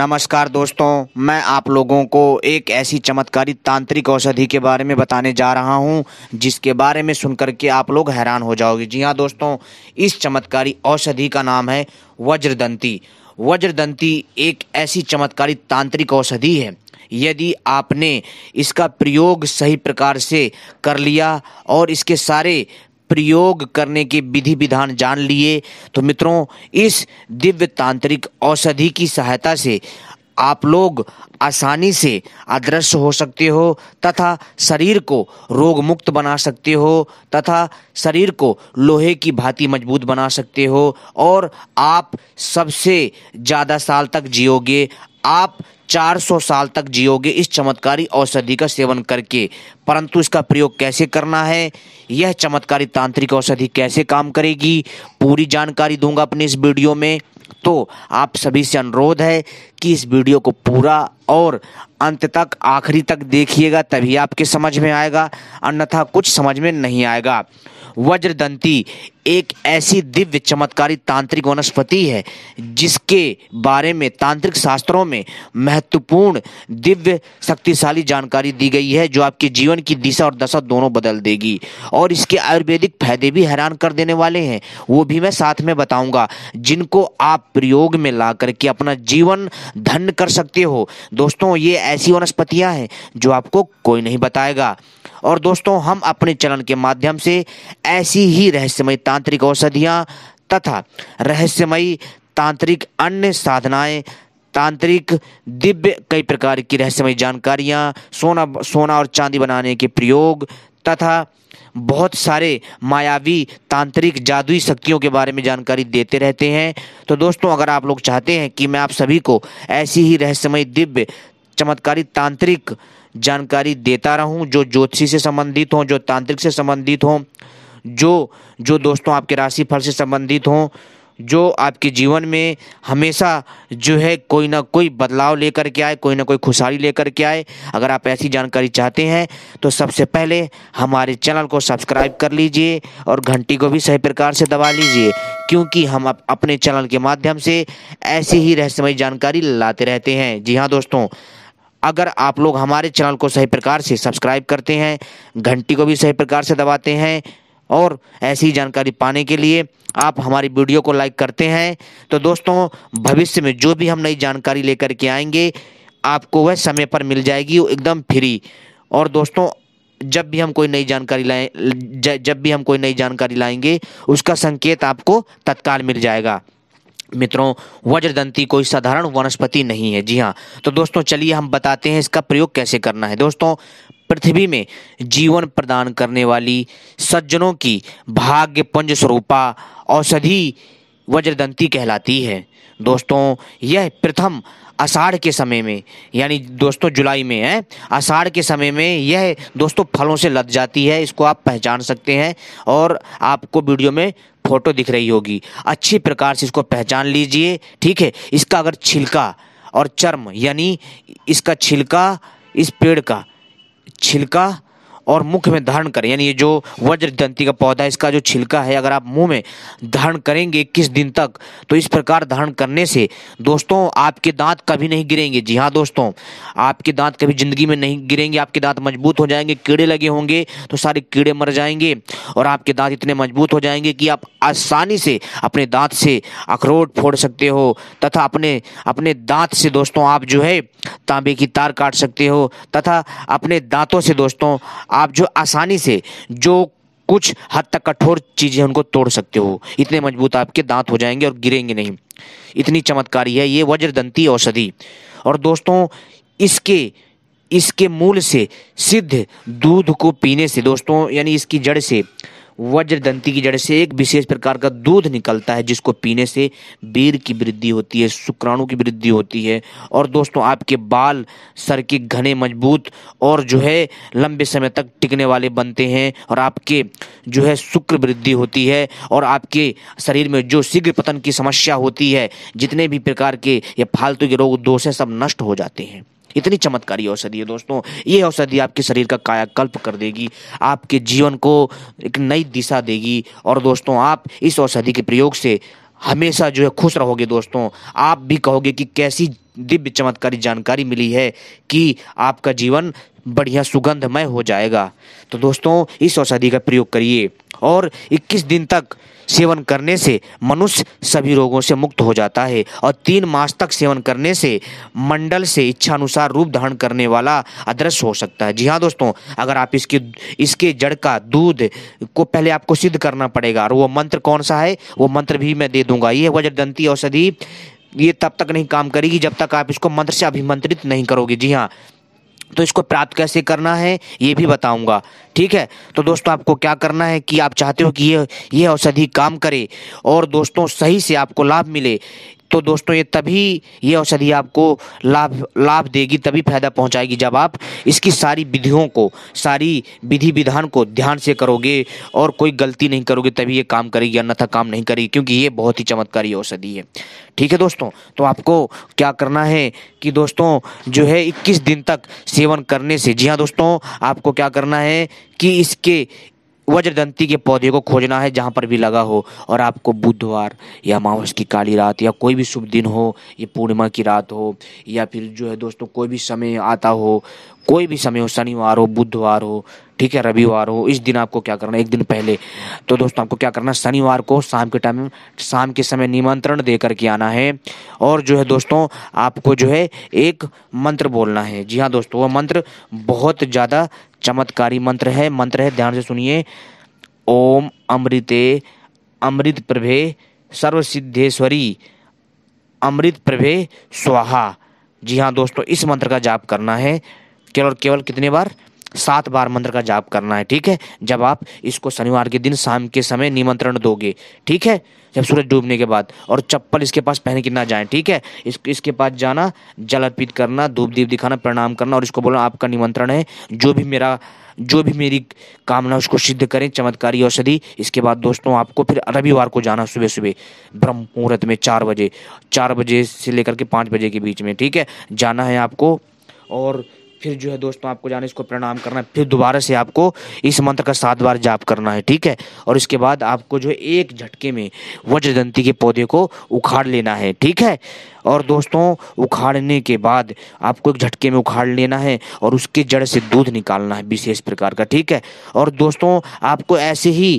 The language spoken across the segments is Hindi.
नमस्कार दोस्तों मैं आप लोगों को एक ऐसी चमत्कारी तांत्रिक औषधि के बारे में बताने जा रहा हूं जिसके बारे में सुनकर के आप लोग हैरान हो जाओगे जी हाँ दोस्तों इस चमत्कारी औषधि का नाम है वज्रदंती वज्रदंती एक ऐसी चमत्कारी तांत्रिक औषधि है यदि आपने इसका प्रयोग सही प्रकार से कर लिया और इसके सारे प्रयोग करने के विधि विधान जान लिए तो मित्रों इस दिव्य तांत्रिक औषधि की सहायता से आप लोग आसानी से अदृश्य हो सकते हो तथा शरीर को रोग मुक्त बना सकते हो तथा शरीर को लोहे की भांति मजबूत बना सकते हो और आप सबसे ज़्यादा साल तक जियोगे आप 400 साल तक जियोगे इस चमत्कारी औषधि का सेवन करके परंतु इसका प्रयोग कैसे करना है यह चमत्कारी तांत्रिक औषधि कैसे काम करेगी पूरी जानकारी दूंगा अपने इस वीडियो में तो आप सभी से अनुरोध है कि इस वीडियो को पूरा और अंत तक आखिरी तक देखिएगा तभी आपके समझ में आएगा अन्यथा कुछ समझ में नहीं आएगा वज्रदंती एक ऐसी दिव्य चमत्कारी तांत्रिक वनस्पति है जिसके बारे में तांत्रिक शास्त्रों में महत्वपूर्ण दिव्य शक्तिशाली जानकारी दी गई है जो आपके जीवन की दिशा और दशा दोनों बदल देगी और इसके आयुर्वेदिक फायदे भी हैरान कर देने वाले हैं वो भी मैं साथ में बताऊंगा जिनको आप प्रयोग में ला करके अपना जीवन धन्य कर सकते हो दोस्तों ये ऐसी वनस्पतियाँ हैं जो आपको कोई नहीं बताएगा और दोस्तों हम अपने चैनल के माध्यम से ऐसी ही रहस्यमय तांत्रिक औषधियाँ तथा रहस्यमयी तांत्रिक अन्य साधनाएं तांत्रिक दिव्य कई प्रकार की रहस्यमय जानकारियाँ सोना सोना और चांदी बनाने के प्रयोग तथा बहुत सारे मायावी तांत्रिक जादुई शक्तियों के बारे में जानकारी देते रहते हैं तो दोस्तों अगर आप लोग चाहते हैं कि मैं आप सभी को ऐसी ही रहस्यमय दिव्य चमत्कारी तांत्रिक जानकारी देता रहूं जो ज्योतिषी से संबंधित हों जो तांत्रिक से संबंधित हों जो जो दोस्तों आपके राशि फल से संबंधित हों जो आपके जीवन में हमेशा जो है कोई ना कोई बदलाव लेकर के आए कोई ना कोई खुशहाली लेकर के आए अगर आप ऐसी जानकारी चाहते हैं तो सबसे पहले हमारे चैनल को सब्सक्राइब कर लीजिए और घंटी को भी सही प्रकार से दबा लीजिए क्योंकि हम अपने चैनल के माध्यम से ऐसी ही रहस्यमय जानकारी लाते रहते हैं जी हाँ दोस्तों अगर आप लोग हमारे चैनल को सही प्रकार से सब्सक्राइब करते हैं घंटी को भी सही प्रकार से दबाते हैं और ऐसी जानकारी पाने के लिए आप हमारी वीडियो को लाइक करते हैं तो दोस्तों भविष्य में जो भी हम नई जानकारी लेकर के आएंगे आपको वह समय पर मिल जाएगी एकदम फ्री और दोस्तों जब भी हम कोई नई जानकारी लाए जब भी हम कोई नई जानकारी लाएंगे उसका संकेत आपको तत्काल मिल जाएगा मित्रों वज्रदंती कोई साधारण वनस्पति नहीं है जी हाँ तो दोस्तों चलिए हम बताते हैं इसका प्रयोग कैसे करना है दोस्तों पृथ्वी में जीवन प्रदान करने वाली सज्जनों की भाग्य पंज स्वरूपा औषधि वज्रदंती कहलाती है दोस्तों यह प्रथम आषाढ़ के समय में यानी दोस्तों जुलाई में है आषाढ़ के समय में यह दोस्तों फलों से लद जाती है इसको आप पहचान सकते हैं और आपको वीडियो में फोटो दिख रही होगी अच्छी प्रकार से इसको पहचान लीजिए ठीक है इसका अगर छिलका और चर्म यानी इसका छिलका इस पेड़ का छिलका और मुख में धारण करें यानी ये जो वज्रदंती का पौधा है इसका जो छिलका है अगर आप मुंह में धारण करेंगे किस दिन तक तो इस प्रकार धारण करने से दोस्तों आपके दांत कभी नहीं गिरेंगे जी हाँ दोस्तों आपके दांत कभी ज़िंदगी में नहीं गिरेंगे आपके दांत मजबूत हो जाएंगे कीड़े लगे होंगे तो सारे कीड़े मर जाएंगे और आपके दांत इतने मजबूत हो जाएंगे कि आप आसानी से अपने दांत से अखरोट फोड़ सकते हो तथा अपने अपने दांत से दोस्तों आप जो है तांबे की तार काट सकते हो तथा अपने दांतों से दोस्तों आप जो आसानी से जो कुछ हद तक कठोर चीज़ें उनको तोड़ सकते हो इतने मजबूत आपके दांत हो जाएंगे और गिरेंगे नहीं इतनी चमत्कारी है ये वज्रदंती औषधि और दोस्तों इसके इसके मूल से सिद्ध दूध को पीने से दोस्तों यानी इसकी जड़ से वज्रदंती की जड़ से एक विशेष प्रकार का दूध निकलता है जिसको पीने से वीर की वृद्धि होती है शुक्राणु की वृद्धि होती है और दोस्तों आपके बाल सर के घने मजबूत और जो है लंबे समय तक टिकने वाले बनते हैं और आपके जो है शुक्र वृद्धि होती है और आपके शरीर में जो शीघ्र पतन की समस्या होती है जितने भी प्रकार के या फालतू के रोग दोष हैं सब नष्ट हो जाते हैं इतनी चमत्कारी औषधि है दोस्तों ये औषधि आपके शरीर का कायाकल्प कर देगी आपके जीवन को एक नई दिशा देगी और दोस्तों आप इस औषधि के प्रयोग से हमेशा जो है खुश रहोगे दोस्तों आप भी कहोगे कि कैसी दिव्य चमत्कारी जानकारी मिली है कि आपका जीवन बढ़िया सुगंधमय हो जाएगा तो दोस्तों इस औषधि का प्रयोग करिए और 21 दिन तक सेवन करने से मनुष्य सभी रोगों से मुक्त हो जाता है और तीन मास तक सेवन करने से मंडल से इच्छानुसार रूप धारण करने वाला अदृश्य हो सकता है जी हाँ दोस्तों अगर आप इसके इसके जड़ का दूध को पहले आपको सिद्ध करना पड़ेगा और वो मंत्र कौन सा है वो मंत्र भी मैं दे दूंगा ये वज्रदंती औषधि ये तब तक नहीं काम करेगी जब तक आप इसको मंत्र से अभिमंत्रित नहीं करोगे जी हाँ तो इसको प्राप्त कैसे करना है ये भी बताऊंगा ठीक है तो दोस्तों आपको क्या करना है कि आप चाहते हो कि ये ये औषधि काम करे और दोस्तों सही से आपको लाभ मिले तो दोस्तों ये तभी ये औषधि आपको लाभ लाभ देगी तभी फायदा पहुंचाएगी जब आप इसकी सारी विधियों को सारी विधि विधान को ध्यान से करोगे और कोई गलती नहीं करोगे तभी ये काम करेगी अन्यथा काम नहीं करेगी क्योंकि ये बहुत ही चमत्कारी औषधि है ठीक है दोस्तों तो आपको क्या करना है कि दोस्तों जो है इक्कीस दिन तक सेवन करने से जी हाँ दोस्तों आपको क्या करना है कि इसके वज्रदंती के पौधे को खोजना है जहाँ पर भी लगा हो और आपको बुधवार या अमावस की काली रात या कोई भी शुभ दिन हो या पूर्णिमा की रात हो या फिर जो है दोस्तों कोई भी समय आता हो कोई भी समय हो शनिवार हो बुधवार हो ठीक है रविवार हो इस दिन आपको क्या करना है एक दिन पहले तो दोस्तों आपको क्या करना शनिवार को शाम के टाइम शाम के समय निमंत्रण दे करके आना है और जो है दोस्तों आपको जो है एक मंत्र बोलना है जी हाँ दोस्तों वह मंत्र बहुत ज़्यादा चमत्कारी मंत्र है मंत्र है ध्यान से सुनिए ओम अमृते अमृत प्रभे सर्वसिद्धेश्वरी अमृत प्रभे स्वाहा जी हाँ दोस्तों इस मंत्र का जाप करना है केवल केवल कितने बार सात बार मंत्र का जाप करना है ठीक है जब आप इसको शनिवार के दिन शाम के समय निमंत्रण दोगे ठीक है जब सूरज डूबने के बाद और चप्पल इसके पास पहन के ना जाए ठीक है इस, इसके पास जाना जल अर्पित करना धूप दीप दिखाना प्रणाम करना और इसको बोलना आपका निमंत्रण है जो भी मेरा जो भी मेरी कामना उसको सिद्ध करें चमत्कारी औषधि इसके बाद दोस्तों आपको फिर रविवार को जाना सुबह सुबह ब्रह्म मुहूर्त में चार बजे चार बजे से लेकर के पाँच बजे के बीच में ठीक है जाना है आपको और फिर जो है दोस्तों आपको जाना इसको प्रणाम करना है फिर दोबारा से आपको इस मंत्र का सात बार जाप करना है ठीक है और इसके बाद आपको जो है एक झटके में वज्रदंती के पौधे को उखाड़ लेना है ठीक है और दोस्तों उखाड़ने के बाद आपको एक झटके में उखाड़ लेना है और उसके जड़ से दूध निकालना है विशेष प्रकार का ठीक है और दोस्तों आपको ऐसे ही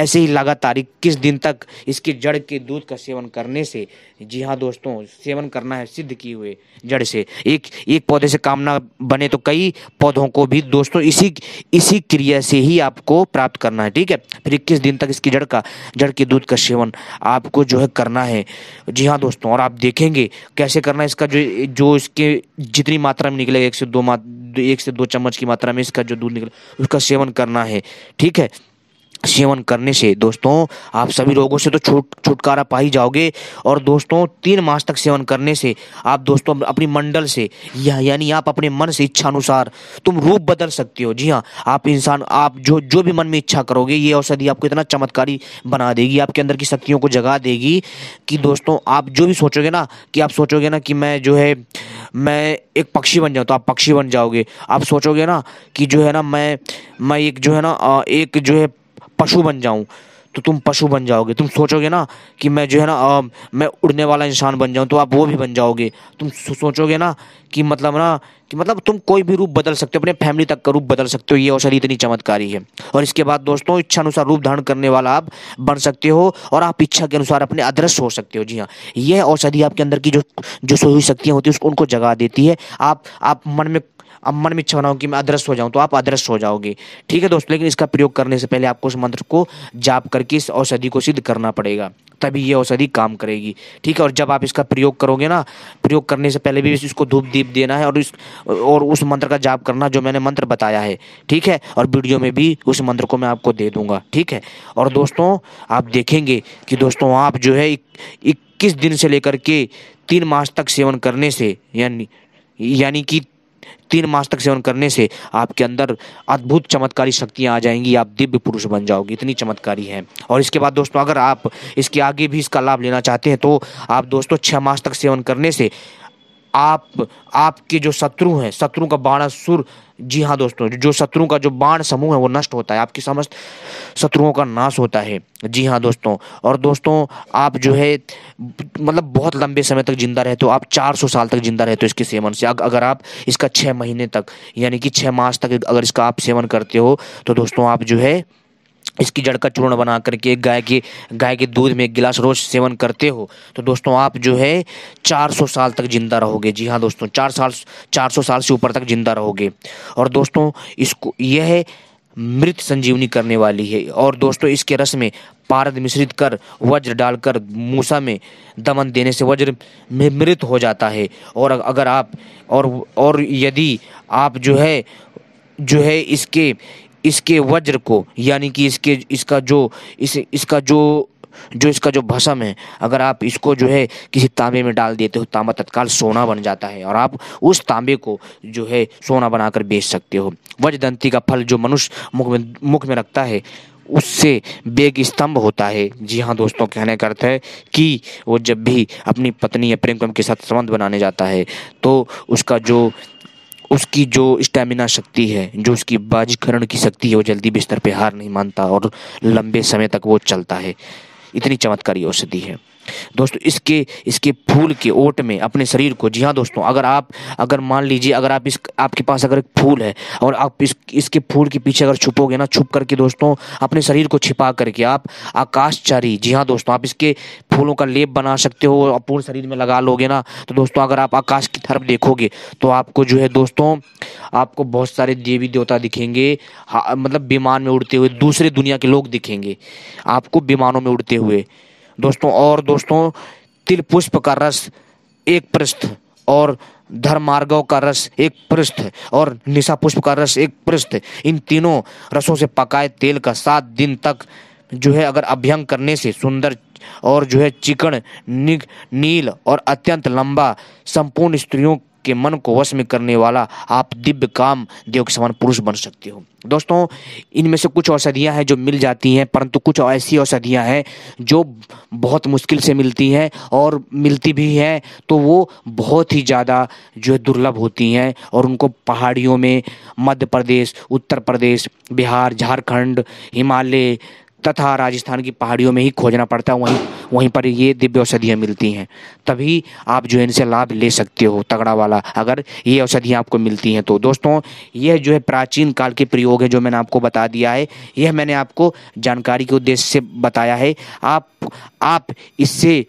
ऐसे ही लगातार इक्कीस दिन तक इसके जड़ के दूध का सेवन करने से जी हाँ दोस्तों सेवन करना है सिद्ध किए हुए जड़ से एक एक पौधे से कामना बने तो कई पौधों को भी दोस्तों इसी इसी क्रिया से ही आपको प्राप्त करना है ठीक है फिर इक्कीस दिन तक इसकी जड़ का जड़ के दूध का सेवन आपको जो है करना है जी हाँ दोस्तों और आप देखेंगे कैसे करना है इसका जो जो इसके जितनी मात्रा में निकलेगा एक से दो मात एक से दो चम्मच की मात्रा में इसका जो दूध निकले उसका सेवन करना है ठीक है सेवन करने से दोस्तों आप सभी रोगों से तो छुट छुटकारा पा ही जाओगे और दोस्तों तीन मास तक सेवन करने से आप दोस्तों अपनी मंडल से या यानी आप अपने मन से इच्छा अनुसार तुम रूप बदल सकते हो जी हाँ आप इंसान आप जो जो भी मन में इच्छा करोगे ये औषधि आपको इतना चमत्कारी बना देगी आपके अंदर की शक्तियों को जगा देगी कि दोस्तों आप जो भी सोचोगे ना कि आप सोचोगे ना कि मैं जो है मैं एक पक्षी बन जाऊँ तो आप पक्षी बन जाओगे आप सोचोगे ना कि जो है ना मैं मैं एक जो है ना एक जो है पशु बन जाऊं तो तुम पशु बन जाओगे तुम सोचोगे ना कि मैं जो है ना आ, मैं उड़ने वाला इंसान बन जाऊं तो आप वो भी बन जाओगे तुम सोचोगे ना कि मतलब ना कि मतलब तुम कोई भी रूप बदल सकते हो अपने फैमिली तक का रूप बदल सकते हो ये औषधि इतनी चमत्कारी है और इसके बाद दोस्तों इच्छा अनुसार रूप धारण करने वाला आप बन सकते हो और आप इच्छा के अनुसार अपने अदृश्य हो सकते हो जी हाँ यह औषधि आपके अंदर की जो जो सोई शक्तियाँ होती है उनको जगा देती है आप आप मन में अब मन में इच्छा बनाओ कि मैं अदृश्य हो जाऊँ तो आप अदृश्य हो जाओगे ठीक है दोस्तों लेकिन इसका प्रयोग करने से पहले आपको उस मंत्र को जाप करके इस औषधि को सिद्ध करना पड़ेगा तभी ये औषधि काम करेगी ठीक है और जब आप इसका प्रयोग करोगे ना प्रयोग करने से पहले भी इसको धूप दीप देना है और इस और उस मंत्र का जाप करना जो मैंने मंत्र बताया है ठीक है और वीडियो में भी उस मंत्र को मैं आपको दे दूंगा ठीक है और दोस्तों आप देखेंगे कि दोस्तों आप जो है इक्कीस दिन से लेकर के तीन मास तक सेवन करने से यानी यानी कि तीन मास तक सेवन करने से आपके अंदर अद्भुत चमत्कारी शक्तियाँ आ जाएंगी आप दिव्य पुरुष बन जाओगे इतनी चमत्कारी है और इसके बाद दोस्तों अगर आप इसके आगे भी इसका लाभ लेना चाहते हैं तो आप दोस्तों छः मास तक सेवन करने से आप आपके जो शत्रु हैं शत्रु का सुर जी हाँ दोस्तों जो शत्रु का जो बाण समूह है वो नष्ट होता है आपकी समस्त शत्रुओं का नाश होता है जी हाँ दोस्तों और दोस्तों आप जो है मतलब बहुत लंबे समय तक जिंदा रहते हो तो आप 400 साल तक जिंदा रहते हो तो इसके सेवन से अगर आप इसका छः महीने तक यानी कि छः मास तक अगर इसका आप सेवन करते हो तो दोस्तों आप जो है इसकी जड़ का चूर्ण बना करके गाय के गाय के दूध में एक गिलास रोज सेवन करते हो तो दोस्तों आप जो है 400 साल तक जिंदा रहोगे जी हाँ दोस्तों चार साल 400 साल से ऊपर तक जिंदा रहोगे और दोस्तों इसको यह मृत संजीवनी करने वाली है और दोस्तों इसके रस में पारद मिश्रित कर वज्र डालकर मूसा में दमन देने से वज्र में मृत हो जाता है और अगर आप और और यदि आप जो है जो है इसके इसके वज्र को यानी कि इसके इसका जो इस इसका जो जो इसका जो भसम है अगर आप इसको जो है किसी तांबे में डाल देते हो तांबा तत्काल सोना बन जाता है और आप उस तांबे को जो है सोना बनाकर बेच सकते हो वजदंती का फल जो मनुष्य मुख में मुख में रखता है उससे बेग स्तंभ होता है जी हाँ दोस्तों कहने का अर्थ है कि वो जब भी अपनी पत्नी या प्रेम के साथ संबंध बनाने जाता है तो उसका जो उसकी जो स्टेमिना शक्ति है जो उसकी बाजीकरण की शक्ति है वो जल्दी बिस्तर पे हार नहीं मानता और लंबे समय तक वो चलता है इतनी चमत्कारी औषधि है दोस्तों इसके इसके फूल के ओट में अपने शरीर को जी हाँ दोस्तों अगर आप अगर मान लीजिए अगर आप इस आपके पास अगर एक फूल है और आप इस इसके फूल के पीछे अगर छुपोगे ना छुप करके दोस्तों अपने शरीर को छिपा करके आप आकाशचारी जी हाँ दोस्तों आप इसके फूलों का लेप बना सकते हो और पूर्ण शरीर में लगा लोगे ना तो दोस्तों अगर आप आकाश की तरफ देखोगे तो आपको जो है दोस्तों आपको बहुत सारे देवी देवता दिखेंगे मतलब विमान में उड़ते हुए दूसरे दुनिया के लोग दिखेंगे आपको विमानों में उड़ते हुए दोस्तों और दोस्तों तिल पुष्प का रस एक पृष्ठ और धर्मार्गव का रस एक पृष्ठ और निशा पुष्प का रस एक पृष्ठ इन तीनों रसों से पकाए तेल का सात दिन तक जो है अगर अभ्यंग करने से सुंदर और जो है चिकन नील और अत्यंत लंबा संपूर्ण स्त्रियों आपके मन को वश में करने वाला आप दिव्य काम देव के समान पुरुष बन सकते हो दोस्तों इनमें से कुछ औषधियाँ हैं जो मिल जाती हैं परंतु कुछ ऐसी औषधियाँ हैं जो बहुत मुश्किल से मिलती हैं और मिलती भी हैं तो वो बहुत ही ज़्यादा जो है दुर्लभ होती हैं और उनको पहाड़ियों में मध्य प्रदेश उत्तर प्रदेश बिहार झारखंड हिमालय तथा राजस्थान की पहाड़ियों में ही खोजना पड़ता है वहीं वहीं पर ये दिव्य औषधियाँ मिलती हैं तभी आप जो है इनसे लाभ ले सकते हो तगड़ा वाला अगर ये औषधियाँ आपको मिलती हैं तो दोस्तों यह जो है प्राचीन काल के प्रयोग है जो मैंने आपको बता दिया है यह मैंने आपको जानकारी के उद्देश्य से बताया है आप आप इससे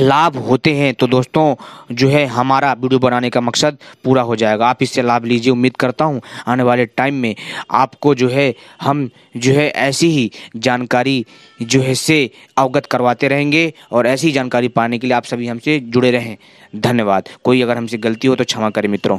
लाभ होते हैं तो दोस्तों जो है हमारा वीडियो बनाने का मकसद पूरा हो जाएगा आप इससे लाभ लीजिए उम्मीद करता हूँ आने वाले टाइम में आपको जो है हम जो है ऐसी ही जानकारी जो है से अवगत करवाते रहेंगे और ऐसी जानकारी पाने के लिए आप सभी हमसे जुड़े रहें धन्यवाद कोई अगर हमसे गलती हो तो क्षमा करें मित्रों